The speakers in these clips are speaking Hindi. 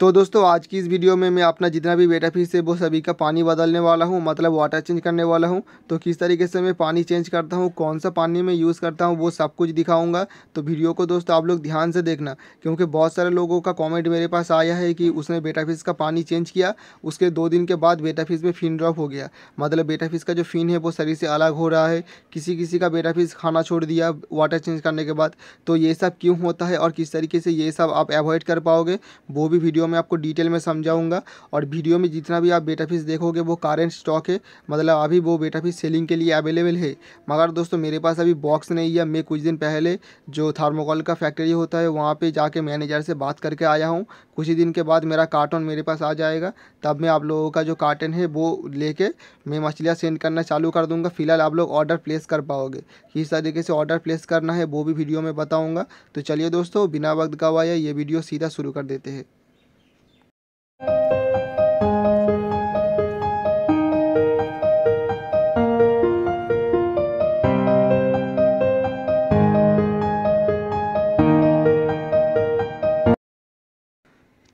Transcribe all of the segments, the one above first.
तो दोस्तों आज की इस वीडियो में मैं अपना जितना भी बेटा फिश है वो सभी का पानी बदलने वाला हूँ मतलब वाटर चेंज करने वाला हूँ तो किस तरीके से मैं पानी चेंज करता हूँ कौन सा पानी मैं यूज़ करता हूँ वो सब कुछ दिखाऊंगा तो वीडियो को दोस्तों आप लोग ध्यान से देखना क्योंकि बहुत सारे लोगों का कॉमेंट मेरे पास आया है कि उसने बेटा फिश का पानी चेंज किया उसके दो दिन के बाद बेटा फिश में फ़िन ड्रॉप हो गया मतलब बेटा फिश का जो फ़िन है वो शरीर से अलग हो रहा है किसी किसी का बेटा फिश खाना छोड़ दिया वाटर चेंज करने के बाद तो ये सब क्यों होता है और किस तरीके से ये सब आप एवॉइड कर पाओगे वो भी वीडियो में आपको डिटेल में समझाऊंगा और वीडियो में जितना भी आप बेटा फीस देखोगे वो कारेंट स्टॉक है मतलब अभी वो बेटा फीस सेलिंग के लिए अवेलेबल है मगर दोस्तों मेरे पास अभी बॉक्स नहीं है मैं कुछ दिन पहले जो थार्मोकॉल का फैक्ट्री होता है वहाँ पर जाके मैनेजर से बात करके आया हूँ कुछ ही दिन के बाद मेरा कार्टन मेरे पास आ जाएगा तब मैं आप लोगों का जो कार्टन है वो लेके मैं मछलियाँ सेंड करना चालू कर दूँगा फिलहाल आप लोग ऑर्डर प्लेस कर पाओगे किस तरीके से ऑर्डर प्लेस करना है वो भी वीडियो में बताऊँगा तो चलिए दोस्तों बिना वक्त गवाया ये वीडियो सीधा शुरू कर देते हैं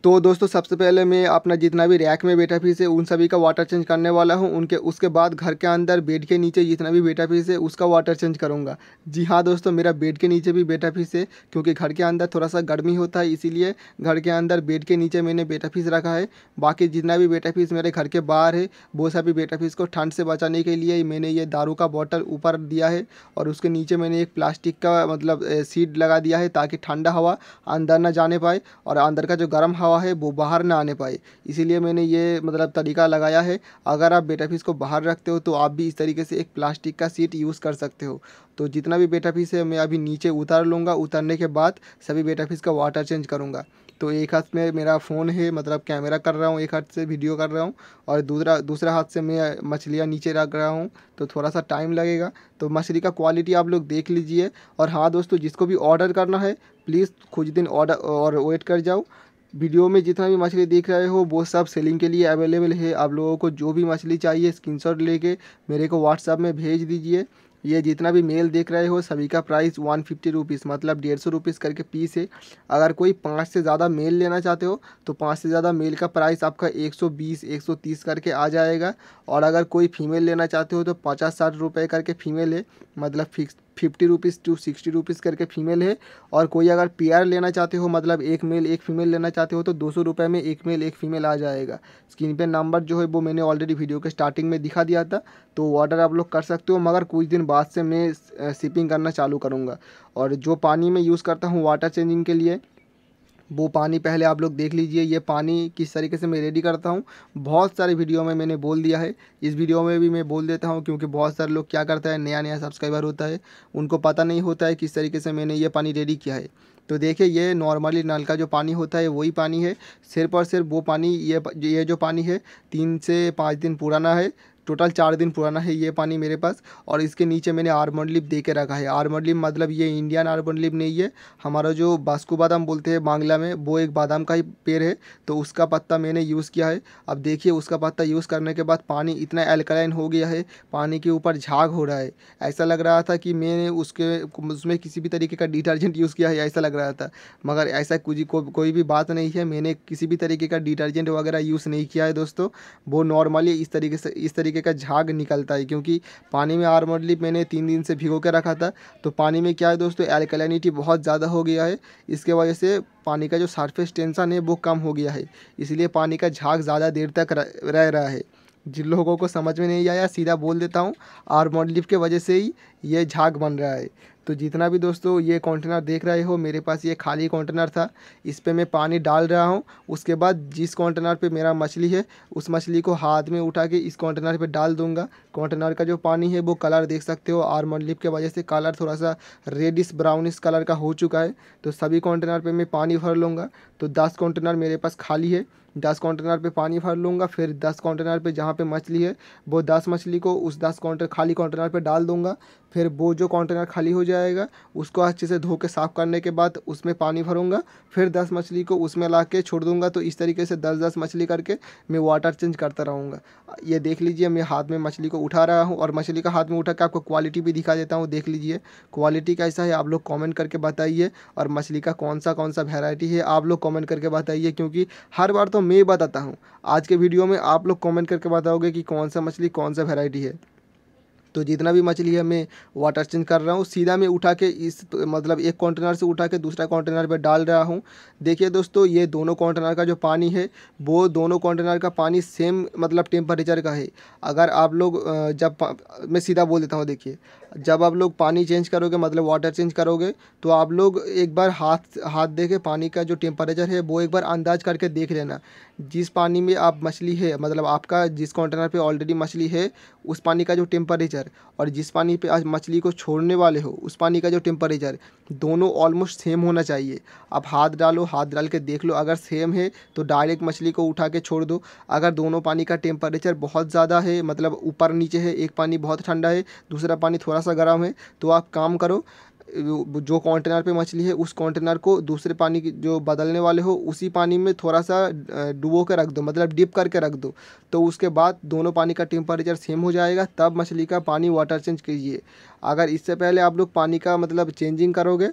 तो दोस्तों सबसे पहले मैं अपना जितना भी रैक में बेटा फीस है उन सभी का वाटर चेंज करने वाला हूँ उनके उसके बाद घर के अंदर बेड के नीचे जितना भी बेटा फीस है उसका वाटर चेंज करूँगा जी हाँ दोस्तों मेरा बेड के नीचे भी बेटा फीस है क्योंकि घर के अंदर थोड़ा सा गर्मी होता है इसीलिए घर के अंदर बेड के नीचे मैंने बेटा फीस रखा है बाकी जितना भी बेटा फीस मेरे घर के बाहर है वो सभी बेटा फीस को ठंड से बचाने के लिए मैंने ये दारू का बॉटल ऊपर दिया है और उसके नीचे मैंने एक प्लास्टिक का मतलब सीट लगा दिया है ताकि ठंडा हवा अंदर ना जाने पाए और अंदर का जो गर्म हवा हुआ है वो बाहर ना आने पाए इसीलिए मैंने ये मतलब तरीका लगाया है अगर आप बेटा पीस को बाहर रखते हो तो आप भी इस तरीके से एक प्लास्टिक का सीट यूज़ कर सकते हो तो जितना भी बेटा पीस है मैं अभी नीचे उतार लूँगा उतरने के बाद सभी बेटा पीस का वाटर चेंज करूँगा तो एक हाथ में मेरा फ़ोन है मतलब कैमरा कर रहा हूँ एक हाथ से वीडियो कर रहा हूँ और दूसरा दूसरा हाथ से मैं मछलियाँ नीचे रख रहा हूँ तो थोड़ा सा टाइम लगेगा तो मछली का क्वालिटी आप लोग देख लीजिए और हाँ दोस्तों जिसको भी ऑर्डर करना है प्लीज़ कुछ दिन ऑर्डर और वेट कर जाओ वीडियो में जितना भी मछली देख रहे हो वो सब सेलिंग के लिए अवेलेबल है आप लोगों को जो भी मछली चाहिए स्क्रीनशॉट लेके मेरे को व्हाट्सअप में भेज दीजिए ये जितना भी मेल देख रहे हो सभी का प्राइस वन फिफ्टी रुपीज़ मतलब डेढ़ सौ रुपीज़ करके पीस है अगर कोई पाँच से ज़्यादा मेल लेना चाहते हो तो पाँच से ज़्यादा मेल का प्राइस आपका एक सौ बीस एक सौ तीस करके आ जाएगा और अगर कोई फीमेल लेना चाहते हो तो पचास साठ रुपये करके फीमेल है मतलब fix fifty rupees to sixty rupees करके फीमेल है और कोई अगर पेयर लेना चाहते हो मतलब एक मेल एक फीमेल लेना चाहते हो तो दो सौ रुपये में एक मेल एक फीमेल आ जाएगा स्क्रीन पे नंबर जो है वो मैंने ऑलरेडी वीडियो के स्टार्टिंग में दिखा दिया था तो ऑर्डर आप लोग कर सकते हो मगर कुछ दिन बाद से मैं शिपिंग करना चालू करूँगा और जो पानी मैं यूज़ करता हूँ वाटर चेंजिंग के लिए वो पानी पहले आप लोग देख लीजिए ये पानी किस तरीके से मैं रेडी करता हूँ बहुत सारे वीडियो में मैंने बोल दिया है इस वीडियो में भी मैं बोल देता हूँ क्योंकि बहुत सारे लोग क्या करता है नया नया सब्सक्राइबर होता है उनको पता नहीं होता है किस तरीके से मैंने ये पानी रेडी किया है तो देखिए ये नॉर्मली नल का जो पानी होता है वही पानी है सिर्फ और सिर्फ वो पानी ये ये जो पानी है तीन से पाँच दिन पुराना है टोटल चार दिन पुराना है ये पानी मेरे पास और इसके नीचे मैंने आर्मंड लिप दे के रखा है आर्मोन लिप मतलब ये इंडियन आर्मंड लिप नहीं है हमारा जो बास्कू बादाम बोलते हैं बांग्ला में वो एक बादाम का ही पेड़ है तो उसका पत्ता मैंने यूज़ किया है अब देखिए उसका पत्ता यूज़ करने के बाद पानी इतना एल्कलाइन हो गया है पानी के ऊपर झाग हो रहा है ऐसा लग रहा था कि मैंने उसके उसमें किसी भी तरीके का डिटर्जेंट यूज़ किया है ऐसा लग रहा था मगर ऐसा कुछ को, कोई भी बात नहीं है मैंने किसी भी तरीके का डिटर्जेंट वगैरह यूज़ नहीं किया है दोस्तों वो नॉर्मली इस तरीके से इस तरीके तरीके का झाग निकलता है क्योंकि पानी में आर्मर मैंने तीन दिन से भिगो के रखा था तो पानी में क्या है दोस्तों एल्कलाइनिटी बहुत ज़्यादा हो गया है इसके वजह से पानी का जो सरफेस टेंशन है वो कम हो गया है इसलिए पानी का झाग ज़्यादा देर तक रह रहा है जिन लोगों को समझ में नहीं आया सीधा बोल देता हूँ आर्मर के वजह से ही ये झाग बन रहा है तो जितना भी दोस्तों ये कंटेनर देख रहे हो मेरे पास ये खाली कंटेनर था इस पर मैं पानी डाल रहा हूँ उसके बाद जिस कंटेनर पे मेरा मछली है उस मछली को हाथ में उठा के इस कंटेनर पे डाल दूंगा कंटेनर का जो पानी है वो कलर देख सकते हो आर्मन लिप के वजह से कलर थोड़ा सा रेडिस ब्राउनिश कलर का हो चुका है तो सभी कॉन्टेनर पर मैं पानी भर लूँगा तो दस कंटेनर मेरे पास खाली है दस कंटेनर पे पानी भर लूँगा फिर दस कंटेनर पे जहाँ पे मछली है वो दस मछली को उस दस कंटेनर खाली कंटेनर पे डाल दूँगा फिर वो जो कंटेनर खाली हो जाएगा उसको अच्छे से धो के साफ़ करने के बाद उसमें पानी भरूँगा फिर दस मछली को उसमें ला के छोड़ दूँगा तो इस तरीके से दस दस मछली करके मैं वाटर चेंज करता रहूँगा ये देख लीजिए मैं हाथ में मछली को उठा रहा हूँ और मछली का हाथ में उठा के आपको क्वालिटी भी दिखा देता हूँ देख लीजिए क्वालिटी कैसा है आप लोग कॉमेंट करके बताइए और मछली का कौन सा कौन सा वेराइटी है आप लोग कॉमेंट कमेंट करके बताइए क्योंकि हर बार तो मैं बताता हूँ आज के वीडियो में आप लोग कमेंट करके बताओगे कि कौन सा मछली कौन सा वेराइटी है तो जितना भी मछली है मैं वाटर चेंज कर रहा हूँ सीधा मैं उठा के इस तो, मतलब एक कंटेनर से उठा के दूसरा कंटेनर पर डाल रहा हूँ देखिए दोस्तों ये दोनों कंटेनर का जो पानी है वो दोनों कंटेनर का पानी सेम मतलब टेम्परेचर का है अगर आप लोग जब मैं सीधा बोल देता हूँ देखिए जब आप लोग पानी चेंज करोगे मतलब वाटर चेंज करोगे तो आप लोग एक बार हाथ हाथ दे के पानी का जो टेम्परेचर है वो एक बार अंदाज करके देख लेना जिस पानी में आप मछली है मतलब आपका जिस कंटेनर पे ऑलरेडी मछली है उस पानी का जो टेम्परेचर और जिस पानी पे आज मछली को छोड़ने वाले हो उस पानी का जो टेम्परेचर दोनों ऑलमोस्ट सेम होना चाहिए आप हाथ डालो हाथ डाल के देख लो अगर सेम है तो डायरेक्ट मछली को उठा के छोड़ दो अगर दोनों पानी का टेम्परेचर बहुत ज़्यादा है मतलब ऊपर नीचे है एक पानी बहुत ठंडा है दूसरा पानी थोड़ा सा गर्म है तो आप काम करो जो कंटेनर पे मछली है उस कंटेनर को दूसरे पानी की जो बदलने वाले हो उसी पानी में थोड़ा सा डुबो के रख दो मतलब डिप करके रख दो तो उसके बाद दोनों पानी का टेम्परेचर सेम हो जाएगा तब मछली का पानी वाटर चेंज कीजिए अगर इससे पहले आप लोग पानी का मतलब चेंजिंग करोगे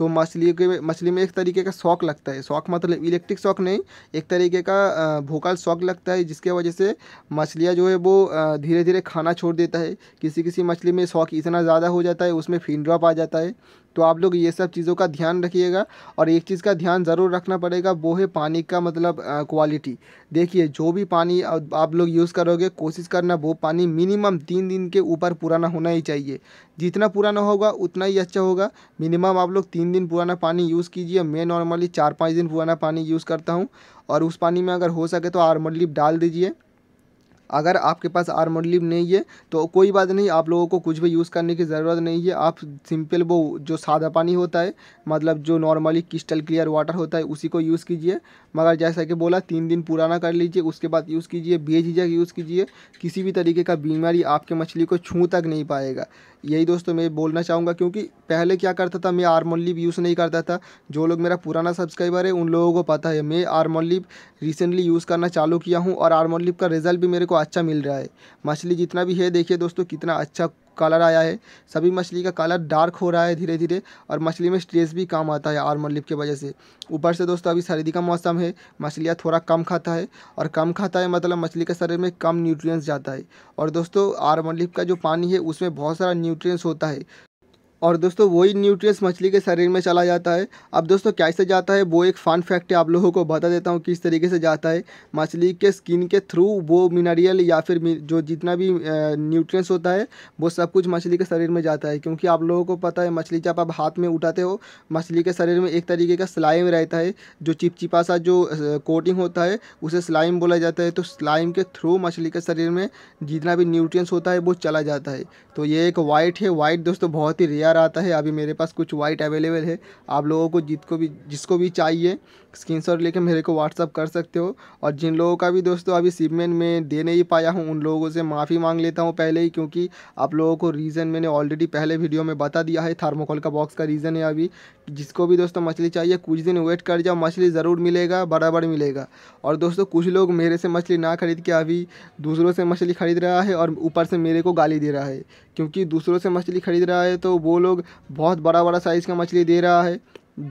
तो मछली के मछली में एक तरीके का शौक लगता है शौक मतलब इलेक्ट्रिक शौक नहीं एक तरीके का भोकाल शौक लगता है जिसके वजह से मछलियाँ जो है वो धीरे धीरे खाना छोड़ देता है किसी किसी मछली में शौक इतना ज़्यादा हो जाता है उसमें फिन ड्रॉप आ जाता है तो आप लोग ये सब चीज़ों का ध्यान रखिएगा और एक चीज़ का ध्यान ज़रूर रखना पड़ेगा वो है पानी का मतलब क्वालिटी देखिए जो भी पानी आप लोग यूज़ करोगे कोशिश करना वो पानी मिनिमम तीन दिन के ऊपर पुराना होना ही चाहिए जितना पुराना होगा उतना ही अच्छा होगा मिनिमम आप लोग तीन दिन पुराना पानी यूज़ कीजिए मैं नॉर्मली चार पाँच दिन पुराना पानी यूज़ करता हूँ और उस पानी में अगर हो सके तो आर्मलिप डाल दीजिए अगर आपके पास आर्मोडलिव नहीं है तो कोई बात नहीं आप लोगों को कुछ भी यूज़ करने की ज़रूरत नहीं है आप सिंपल वो जो सादा पानी होता है मतलब जो नॉर्मली क्रिस्टल क्लियर वाटर होता है उसी को यूज़ कीजिए मगर जैसा कि बोला तीन दिन पुराना कर लीजिए उसके बाद यूज़ कीजिए बेझिझक यूज़ कीजिए किसी भी तरीके का बीमारी आपके मछली को छू तक नहीं पाएगा यही दोस्तों मैं बोलना चाहूँगा क्योंकि पहले क्या करता था मैं आर्मोन लिप यूज़ नहीं करता था जो लोग मेरा पुराना सब्सक्राइबर है उन लोगों को पता है मैं आर्मोन लिप रिसेंटली यूज़ करना चालू किया हूँ और आर्मोलिप का रिज़ल्ट भी मेरे को अच्छा मिल रहा है मछली जितना भी है देखिए दोस्तों कितना अच्छा कलर आया है सभी मछली का कलर डार्क हो रहा है धीरे धीरे और मछली में स्ट्रेस भी कम आता है आर्मर लिप की वजह से ऊपर से दोस्तों अभी सर्दी का मौसम है मछलियाँ थोड़ा कम खाता है और कम खाता है मतलब मछली के शरीर में कम न्यूट्रिएंट्स जाता है और दोस्तों आर्मर लिप का जो पानी है उसमें बहुत सारा न्यूट्रिएंट्स होता है और दोस्तों वही न्यूट्रिएंट्स मछली के शरीर में चला जाता है अब दोस्तों कैसे जाता है वो एक फ़न फैक्ट है आप लोगों को बता देता हूँ किस तरीके से जाता है मछली के स्किन के थ्रू वो मिनरियल या फिर जो जितना भी न्यूट्रिएंट्स होता है वो सब कुछ मछली के शरीर में जाता है क्योंकि आप लोगों को पता है मछली जब आप हाथ में उठाते हो मछली के शरीर में एक तरीके का स्लाइम रहता है जो चिपचिपा सा जो कोटिंग होता है उसे स्लाइम बोला जाता है तो स्लाइम के थ्रू मछली के शरीर में जितना भी न्यूट्रियस होता है वो चला जाता है तो ये एक वाइट है वाइट दोस्तों बहुत ही रेयर कलर आता है अभी मेरे पास कुछ वाइट अवेलेबल है आप लोगों को जिसको भी जिसको भी चाहिए शॉट लेके मेरे को व्हाट्सअप कर सकते हो और जिन लोगों का भी दोस्तों अभी शिपमेंट में दे नहीं पाया हूँ उन लोगों से माफ़ी मांग लेता हूँ पहले ही क्योंकि आप लोगों को रीज़न मैंने ऑलरेडी पहले वीडियो में बता दिया है थर्मोकोल का बॉक्स का रीज़न है अभी जिसको भी दोस्तों मछली चाहिए कुछ दिन वेट कर जाओ मछली ज़रूर मिलेगा बराबर मिलेगा और दोस्तों कुछ लोग मेरे से मछली ना खरीद के अभी दूसरों से मछली खरीद रहा है और ऊपर से मेरे को गाली दे रहा है क्योंकि दूसरों से मछली खरीद रहा है तो वो लोग बहुत बड़ा बड़ा साइज़ का मछली दे रहा है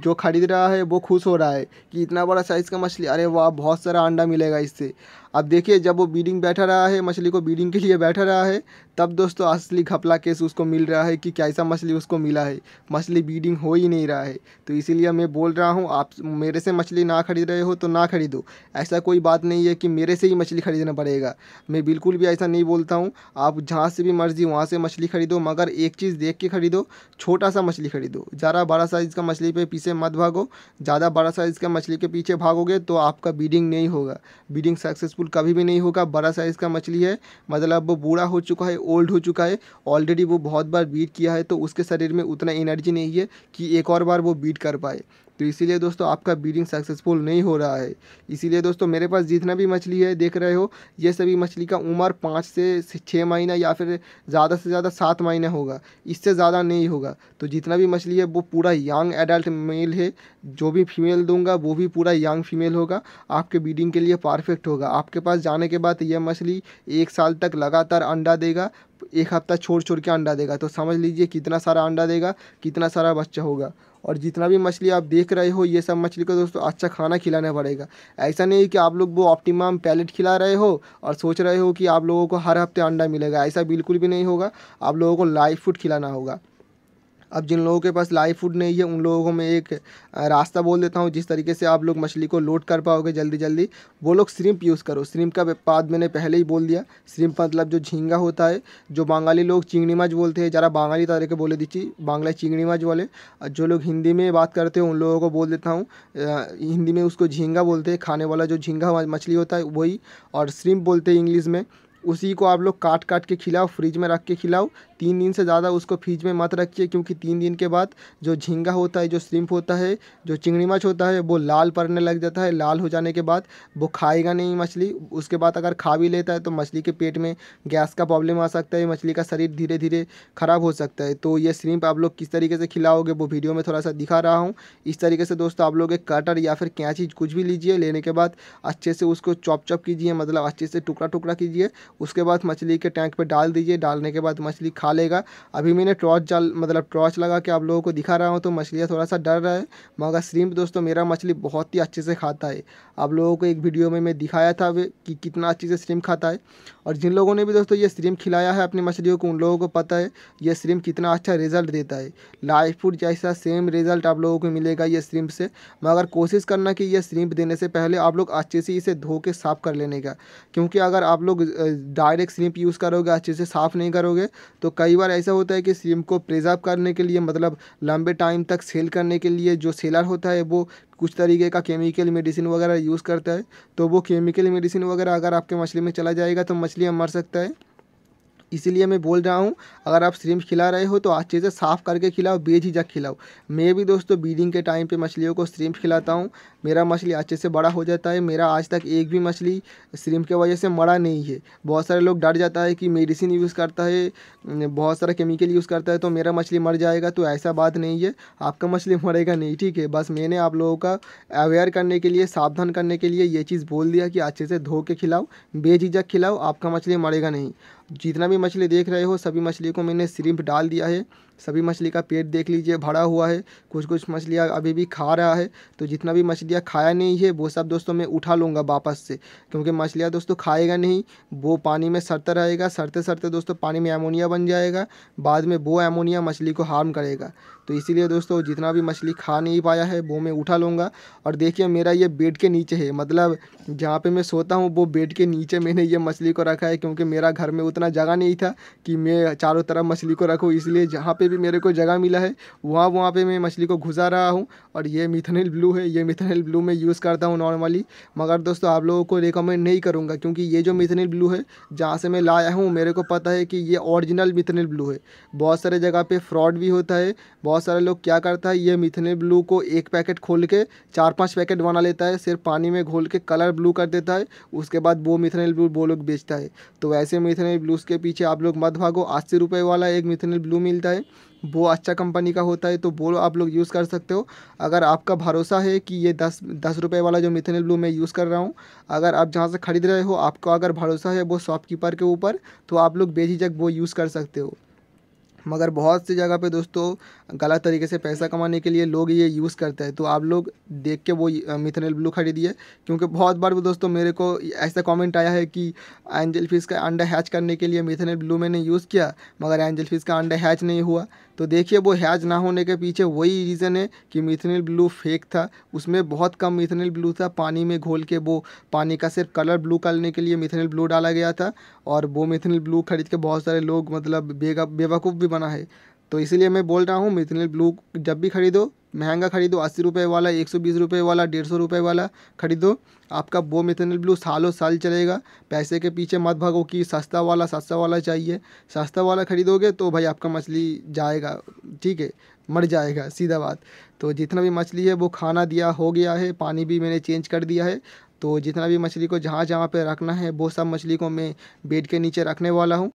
जो ख़रीद रहा है वो खुश हो रहा है कि इतना बड़ा साइज़ का मछली अरे वाह बहुत सारा अंडा मिलेगा इससे अब देखिए जब वो बीडिंग बैठा रहा है मछली को बीडिंग के लिए बैठा रहा है तब दोस्तों असली घपला केस उसको मिल रहा है कि कैसा मछली उसको मिला है मछली बीडिंग हो ही नहीं रहा है तो इसीलिए मैं बोल रहा हूँ आप मेरे से मछली ना खरीद रहे हो तो ना खरीदो ऐसा कोई बात नहीं है कि मेरे से ही मछली खरीदना पड़ेगा मैं बिल्कुल भी ऐसा नहीं बोलता हूँ आप जहाँ से भी मर्जी वहाँ से मछली खरीदो मगर एक चीज़ देख के खरीदो छोटा सा मछली खरीदो ज़्यादा बड़ा साइज़ का मछली पे पीछे मत भागो ज़्यादा बड़ा साइज़ का मछली के पीछे भागोगे तो आपका बीडिंग नहीं होगा बीडिंग सक्सेसफुल सक्सेसफुल कभी भी नहीं होगा बड़ा साइज़ का मछली है मतलब वो बूढ़ा हो चुका है ओल्ड हो चुका है ऑलरेडी वो बहुत बार बीट किया है तो उसके शरीर में उतना एनर्जी नहीं है कि एक और बार वो बीट कर पाए तो इसीलिए दोस्तों आपका ब्रीडिंग सक्सेसफुल नहीं हो रहा है इसीलिए दोस्तों मेरे पास जितना भी मछली है देख रहे हो ये सभी मछली का उम्र पाँच से छः महीना या फिर ज़्यादा से ज़्यादा सात महीना होगा इससे ज़्यादा नहीं होगा तो जितना भी मछली है वो पूरा यंग एडल्ट मेल है जो भी फीमेल दूंगा वो भी पूरा यंग फीमेल होगा आपके ब्रीडिंग के लिए परफेक्ट होगा आपके पास जाने के बाद यह मछली एक साल तक लगातार अंडा देगा एक हफ्ता छोड़ छोड़ के अंडा देगा तो समझ लीजिए कितना सारा अंडा देगा कितना सारा बच्चा होगा और जितना भी मछली आप देख रहे हो ये सब मछली को दोस्तों अच्छा खाना खिलाना पड़ेगा ऐसा नहीं कि आप लोग वो ऑप्टिमम पैलेट खिला रहे हो और सोच रहे हो कि आप लोगों को हर हफ्ते अंडा मिलेगा ऐसा बिल्कुल भी नहीं होगा आप लोगों को लाइव फूड खिलाना होगा अब जिन लोगों के पास लाइव फूड नहीं है उन लोगों को मैं एक रास्ता बोल देता हूँ जिस तरीके से आप लोग मछली को लोड कर पाओगे जल्दी जल्दी वो लोग श्रिम्प यूज़ करो श्रिम्प का बाद मैंने पहले ही बोल दिया श्रिम्प मतलब जो झींगा होता है जो बंगाली लोग चिंगड़ी माछ बोलते हैं ज़रा बंगाली तरीके बोले दीची बांग्ला चिंगड़ी माछ बोले और जो लोग हिंदी में बात करते हैं उन लोगों को बोल देता हूँ हिंदी में उसको झींगा बोलते हैं खाने वाला जो झींगा मछली होता है वही और श्रिम्प बोलते हैं इंग्लिश में उसी को आप लोग काट काट के खिलाओ फ्रिज में रख के खिलाओ तीन दिन से ज़्यादा उसको फ्रीज में मत रखिए क्योंकि तीन दिन के बाद जो झींगा होता है जो श्रिम्प होता है जो चिंगड़ी मछ होता है वो लाल पड़ने लग जाता है लाल हो जाने के बाद वो खाएगा नहीं मछली उसके बाद अगर खा भी लेता है तो मछली के पेट में गैस का प्रॉब्लम आ सकता है मछली का शरीर धीरे धीरे ख़राब हो सकता है तो ये श्रिम्प आप लोग किस तरीके से खिलाओगे वो वीडियो में थोड़ा सा दिखा रहा हूँ इस तरीके से दोस्तों आप लोग एक कटर या फिर कैंची कुछ भी लीजिए लेने के बाद अच्छे से उसको चॉप चॉप कीजिए मतलब अच्छे से टुकड़ा टुकड़ा कीजिए उसके बाद मछली के टैंक पर डाल दीजिए डालने के बाद मछली खा खा लेगा अभी मैंने टॉर्च जाल मतलब टॉर्च लगा के आप लोगों को दिखा रहा हूँ तो मछलियाँ थोड़ा सा डर रहा है मगर श्रीम्प दोस्तों मेरा मछली बहुत ही अच्छे से खाता है आप लोगों को एक वीडियो में मैं दिखाया था कि कितना अच्छे से श्रीम्प खाता है और जिन लोगों ने भी दोस्तों ये श्रीम्प खिलाया है अपनी मछलियों को उन लोगों को पता है यह श्रीम्प कितना अच्छा रिजल्ट देता है लाइफ फूड जैसा सेम रिजल्ट आप लोगों को मिलेगा ये श्रीम्प से मगर कोशिश करना कि यह श्रीम्प देने से पहले आप लोग अच्छे से इसे धो के साफ़ कर लेने का क्योंकि अगर आप लोग डायरेक्ट श्रीम्प यूज़ करोगे अच्छे से साफ़ नहीं करोगे तो कई बार ऐसा होता है कि सिम को प्रिजर्व करने के लिए मतलब लंबे टाइम तक सेल करने के लिए जो सेलर होता है वो कुछ तरीके का केमिकल मेडिसिन वगैरह यूज़ करता है तो वो केमिकल मेडिसिन वगैरह अगर आपके मछली में चला जाएगा तो मछलियाँ मर सकता है इसीलिए मैं बोल रहा हूँ अगर आप श्रिम्प खिला रहे हो तो अच्छे से साफ़ करके खिलाओ बेझिझक खिलाओ मैं भी दोस्तों बीडिंग के टाइम पे मछलियों को श्रिम्प खिलाता हूँ मेरा मछली अच्छे से बड़ा हो जाता है मेरा आज तक एक भी मछली श्रिम्प के वजह से मरा नहीं है बहुत सारे लोग डर जाता है कि मेडिसिन यूज़ करता है बहुत सारा केमिकल यूज़ करता है तो मेरा मछली मर जाएगा तो ऐसा बात नहीं है आपका मछली मरेगा नहीं ठीक है बस मैंने आप लोगों का अवेयर करने के लिए सावधान करने के लिए ये चीज़ बोल दिया कि अच्छे से धो के खिलाओ बेझिझक खिलाओ आपका मछली मरेगा नहीं जितना भी मछली देख रहे हो सभी मछली को मैंने श्रिम्प डाल दिया है सभी मछली का पेट देख लीजिए भरा हुआ है कुछ कुछ मछलियाँ अभी भी खा रहा है तो जितना भी मछलियाँ खाया नहीं है वो सब दोस्तों मैं उठा लूँगा वापस से क्योंकि मछलियाँ दोस्तों खाएगा नहीं वो पानी में सड़ता रहेगा सड़ते सड़ते दोस्तों पानी में एमोनिया बन जाएगा बाद में वो एमोनिया मछली को हार्म करेगा तो इसीलिए दोस्तों जितना भी मछली खा नहीं पाया है वो मैं उठा लूँगा और देखिए मेरा ये बेड के नीचे है मतलब जहाँ पे मैं सोता हूँ वो बेड के नीचे मैंने ये मछली को रखा है क्योंकि मेरा घर में उतना जगह नहीं था कि मैं चारों तरफ मछली को रखूँ इसलिए जहाँ पर भी मेरे को जगह मिला है वहाँ वहाँ पर मैं मछली को घुसा रहा हूँ और ये मिथनल ब्लू है ये मिथनल ब्लू मैं यूज़ करता हूँ नॉर्मली मगर दोस्तों आप लोगों को रिकमेंड नहीं करूँगा क्योंकि ये जो मिथनल ब्लू है जहाँ से मैं लाया हूँ मेरे को पता है कि ये ऑरिजिनल मिथनल ब्लू है बहुत सारे जगह पर फ्रॉड भी होता है बहुत बहुत सारे लोग क्या करता है ये मिथेनल ब्लू को एक पैकेट खोल के चार पांच पैकेट बना लेता है सिर्फ पानी में घोल के कलर ब्लू कर देता है उसके बाद वो मिथेनल ब्लू वो लोग बेचता है तो ऐसे मिथेनल ब्लूज़ के पीछे आप लोग मत भागो अस्सी रुपये वाला एक मिथेनल ब्लू मिलता है वो अच्छा कंपनी का होता है तो वो आप लोग यूज़ कर सकते हो अगर आपका भरोसा है कि ये दस दस रुपये वाला जो मिथेनल ब्लू मैं यूज़ कर रहा हूँ अगर आप जहाँ से ख़रीद रहे हो आपका अगर भरोसा है वो शॉपकीपर के ऊपर तो आप लोग बेझिझक वो यूज़ कर सकते हो मगर बहुत सी जगह पे दोस्तों गलत तरीके से पैसा कमाने के लिए लोग ये यूज़ करते हैं तो आप लोग देख के वो मिथनल ब्लू खरीदिए क्योंकि बहुत बार वो दोस्तों मेरे को ऐसा कमेंट आया है कि एंजल फिश का अंडा हैच करने के लिए मिथनल ब्लू मैंने यूज़ किया मगर एंजल फिश का अंडा हैच नहीं हुआ तो देखिए वो हैच ना होने के पीछे वही रीज़न है कि मिथनल ब्लू फेक था उसमें बहुत कम मिथनल ब्लू था पानी में घोल के वो पानी का सिर्फ कलर ब्लू करने के लिए मिथनल ब्लू डाला गया था और वो मिथनल ब्लू खरीद के बहुत सारे लोग मतलब बेवकूफ़ भी बना बना है तो इसीलिए मैं बोल रहा हूँ मिथिनिल ब्लू जब भी खरीदो महंगा खरीदो अस्सी रुपये वाला एक सौ बीस रुपये वाला डेढ़ सौ रुपये वाला खरीदो आपका वो मिथनिल ब्लू सालों साल चलेगा पैसे के पीछे मत भागो कि सस्ता वाला सस्ता वाला चाहिए सस्ता वाला खरीदोगे तो भाई आपका मछली जाएगा ठीक है मर जाएगा सीधा बात तो जितना भी मछली है वो खाना दिया हो गया है पानी भी मैंने चेंज कर दिया है तो जितना भी मछली को जहाँ जहाँ पर रखना है वो सब मछली को मैं बेड के नीचे रखने वाला हूँ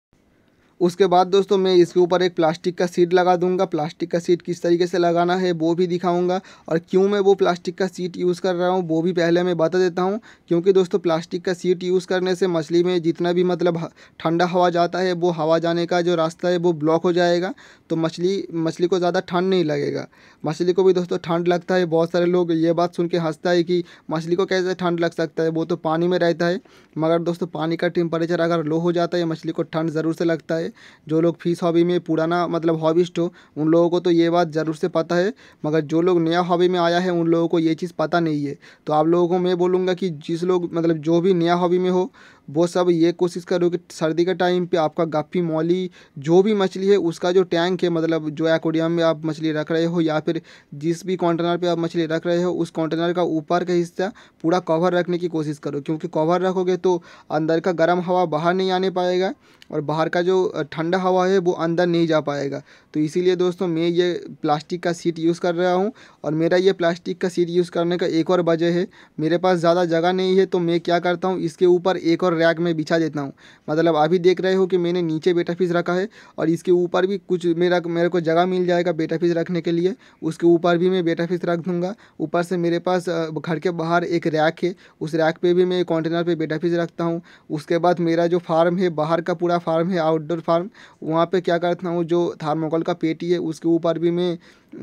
उसके बाद दोस्तों मैं इसके ऊपर एक प्लास्टिक का सीट लगा दूंगा प्लास्टिक का सीट किस तरीके से लगाना है वो भी दिखाऊंगा और क्यों मैं वो प्लास्टिक का सीट यूज़ कर रहा हूँ वो भी पहले मैं बता देता हूँ क्योंकि दोस्तों प्लास्टिक का सीट यूज़ करने से मछली में जितना भी मतलब ठंडा हवा जाता है वो हवा जाने का जो रास्ता है वो ब्लॉक हो जाएगा तो मछली मछली को ज़्यादा ठंड नहीं लगेगा मछली को भी दोस्तों ठंड लगता है बहुत सारे लोग ये बात सुन के हंसता है कि मछली को कैसे ठंड लग सकता है वो तो पानी में रहता है मगर दोस्तों पानी का टेम्परेचर अगर लो हो जाता है मछली को ठंड ज़रूर से लगता है जो लोग फीस हॉबी में पुराना मतलब हॉबिस्ट हो उन लोगों को तो ये बात ज़रूर से पता है मगर जो लोग नया हॉबी में आया है उन लोगों को ये चीज़ पता नहीं है तो आप लोगों को मैं बोलूँगा कि जिस लोग मतलब जो भी नया हॉबी में हो वो सब ये कोशिश करो कि सर्दी के टाइम पे आपका गप्पी मौली जो भी मछली है उसका जो टैंक है मतलब जो एक्वेरियम में आप मछली रख रहे हो या फिर जिस भी कॉन्टेनर पे आप मछली रख रहे हो उस कॉन्टेनर का ऊपर का हिस्सा पूरा कवर रखने की कोशिश करो क्योंकि कवर रखोगे तो अंदर का गर्म हवा बाहर नहीं आने पाएगा और बाहर का जो ठंडा हवा है वो अंदर नहीं जा पाएगा तो इसीलिए दोस्तों मैं ये प्लास्टिक का सीट यूज़ कर रहा हूँ और मेरा ये प्लास्टिक का सीट यूज़ करने का एक और वजह है मेरे पास ज़्यादा जगह नहीं है तो मैं क्या करता हूँ इसके ऊपर एक और और रैक में बिछा देता हूँ मतलब अभी देख रहे हो कि मैंने नीचे बेटा फिश रखा है और इसके ऊपर भी कुछ मेरा मेरे को जगह मिल जाएगा बेटा फिश रखने के लिए उसके ऊपर भी मैं बेटा फिश रख दूँगा ऊपर से मेरे पास घर के बाहर एक रैक है उस रैक पर भी मैं कॉन्टेनर पर बेटा फिश रखता हूँ उसके बाद मेरा जो फार्म है बाहर का पूरा फार्म है आउटडोर फार्म वहाँ पर क्या करता हूँ जो थार्मोकोल का पेटी है उसके ऊपर भी मैं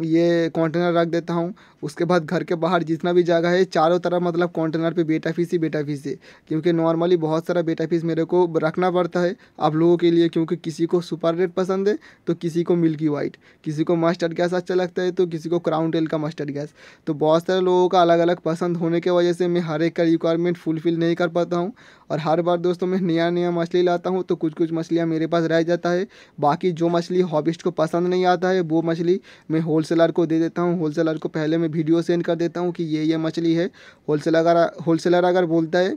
ये कंटेनर रख देता हूँ उसके बाद घर के बाहर जितना भी जगह है चारों तरफ मतलब कंटेनर पे बेटा फीस ही बेटा फीस है क्योंकि नॉर्मली बहुत सारा बेटा फीस मेरे को रखना पड़ता है आप लोगों के लिए क्योंकि किसी को सुपर रेड पसंद है तो किसी को मिल्की वाइट किसी को मस्टर्ड गैस अच्छा लगता है तो किसी को क्राउन टेल का मस्टर्ड गैस तो बहुत सारे लोगों का अलग अलग पसंद होने की वजह से मैं हर एक का रिक्वायरमेंट फुलफ़िल नहीं कर पाता हूँ और हर बार दोस्तों मैं नया नया मछली लाता हूँ तो कुछ कुछ मछलियाँ मेरे पास रह जाता है बाकी जो मछली हॉबिस्ट को पसंद नहीं आता है वो मछली मैं होल होलसेलर को दे देता हूँ होलसेलर को पहले मैं वीडियो सेंड कर देता हूँ कि ये ये मछली है होलसेलर अगर होलसेलर अगर बोलता है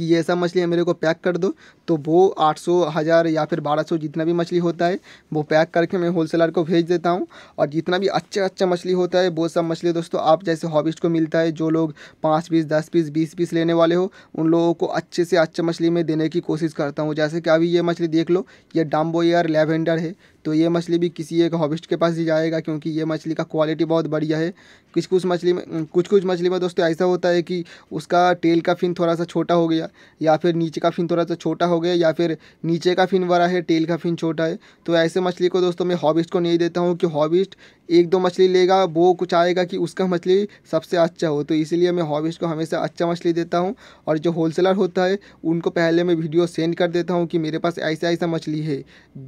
कि ये ऐसा मछली है मेरे को पैक कर दो तो वो आठ सौ हज़ार या फिर बारह सौ जितना भी मछली होता है वो पैक करके मैं होलसेलर को भेज देता हूँ और जितना भी अच्छा अच्छा मछली होता है वो सब मछली दोस्तों आप जैसे हॉबिस्ट को मिलता है जो लोग पाँच पीस दस पीस बीस पीस लेने वाले हो उन लोगों को अच्छे से अच्छे मछली में देने की कोशिश करता हूँ जैसे कि अभी ये मछली देख लो ये डाम्बो एयर लेवेंडर है तो ये मछली भी किसी एक हॉबिस्ट के पास ही जाएगा क्योंकि ये मछली का क्वालिटी बहुत बढ़िया है कुछ कुछ मछली में कुछ कुछ मछली में दोस्तों ऐसा होता है कि उसका टेल का फिन थोड़ा सा छोटा हो गया या फिर नीचे का फिन थोड़ा सा छोटा हो गया या फिर नीचे का फिन बड़ा है टेल का फिन छोटा है तो ऐसे मछली को दोस्तों मैं हॉबिस्ट को नहीं देता हूँ कि हॉबिस्ट एक दो मछली लेगा वो कुछ आएगा कि उसका मछली सबसे अच्छा हो तो इसीलिए मैं हॉबिस्ट को हमेशा अच्छा मछली देता हूँ और जो होलसेलर होता है उनको पहले मैं वीडियो सेंड कर देता हूँ कि मेरे पास ऐसा ऐसा मछली है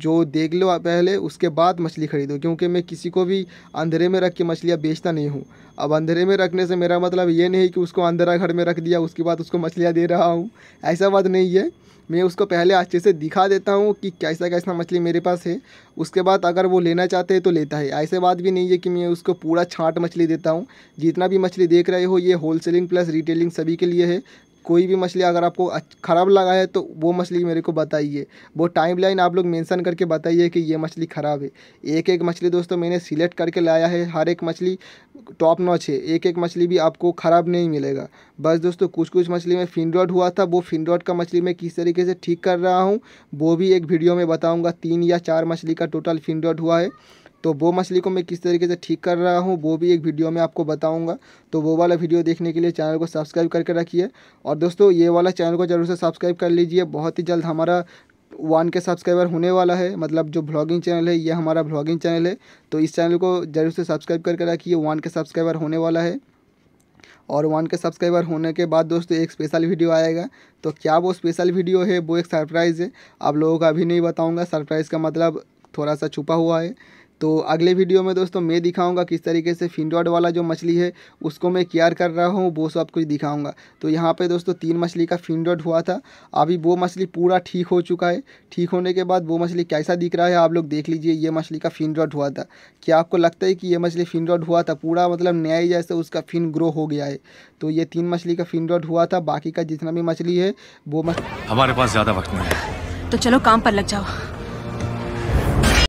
जो देख लो पहले उसके बाद मछली खरीदो क्योंकि मैं किसी को भी अंधेरे में रख के मछलियाँ बेचता नहीं हूँ अब अंधेरे में रखने से मेरा मतलब ये नहीं कि उसको अंधेरा घर में रख दिया उसके बाद उसको मछलियाँ दे रहा हूँ ऐसा बात नहीं है मैं उसको पहले अच्छे से दिखा देता हूँ कि कैसा कैसा मछली मेरे पास है उसके बाद अगर वो लेना चाहते हैं तो लेता है ऐसे बात भी नहीं है कि मैं उसको पूरा छाट मछली देता हूँ जितना भी मछली देख रहे हो ये होल प्लस रिटेलिंग सभी के लिए है कोई भी मछली अगर आपको ख़राब लगा है तो वो मछली मेरे को बताइए वो टाइम लाइन आप लोग मेंशन करके बताइए कि ये मछली ख़राब है एक एक मछली दोस्तों मैंने सिलेक्ट करके लाया है हर एक मछली टॉप नॉच है एक एक मछली भी आपको ख़राब नहीं मिलेगा बस दोस्तों कुछ कुछ मछली में फिन रॉड हुआ था वो फिन रॉड का मछली मैं किस तरीके से ठीक कर रहा हूँ वो भी एक वीडियो में बताऊँगा तीन या चार मछली का टोटल फिन रॉड हुआ है तो वो मछली को मैं किस तरीके से ठीक कर रहा हूँ वो भी एक वीडियो में आपको बताऊँगा तो वो वाला वीडियो देखने के लिए चैनल को सब्सक्राइब करके रखिए और दोस्तों ये वाला चैनल को ज़रूर से सब्सक्राइब कर लीजिए बहुत ही जल्द हमारा वन के सब्सक्राइबर होने वाला है मतलब जो ब्लॉगिंग चैनल है ये हमारा ब्लॉगिंग चैनल है तो इस चैनल को ज़रूर से सब्सक्राइब करके रखिए वन के सब्सक्राइबर होने वाला है और वन के सब्सक्राइबर होने के बाद दोस्तों एक स्पेशल वीडियो आएगा तो क्या वो स्पेशल वीडियो है वो एक सरप्राइज़ है आप लोगों का अभी नहीं बताऊँगा सरप्राइज़ का मतलब थोड़ा सा छुपा हुआ है तो अगले वीडियो में दोस्तों मैं दिखाऊंगा किस तरीके से फिनडॉट वाला जो मछली है उसको मैं केयर कर रहा हूँ वो सब कुछ दिखाऊंगा तो यहाँ पे दोस्तों तीन मछली का फिनडॉट हुआ था अभी वो मछली पूरा ठीक हो चुका है ठीक होने के बाद वो मछली कैसा दिख रहा है आप लोग देख लीजिए ये मछली का फिनडॉट हुआ था क्या आपको लगता है कि ये मछली फिनडॉट हुआ था पूरा मतलब नया जैसे उसका फिन ग्रो हो गया है तो ये तीन मछली का फिनडॉट हुआ था बाकी का जितना भी मछली है वो हमारे पास ज़्यादा वक्त नहीं है तो चलो काम पर लग जाओ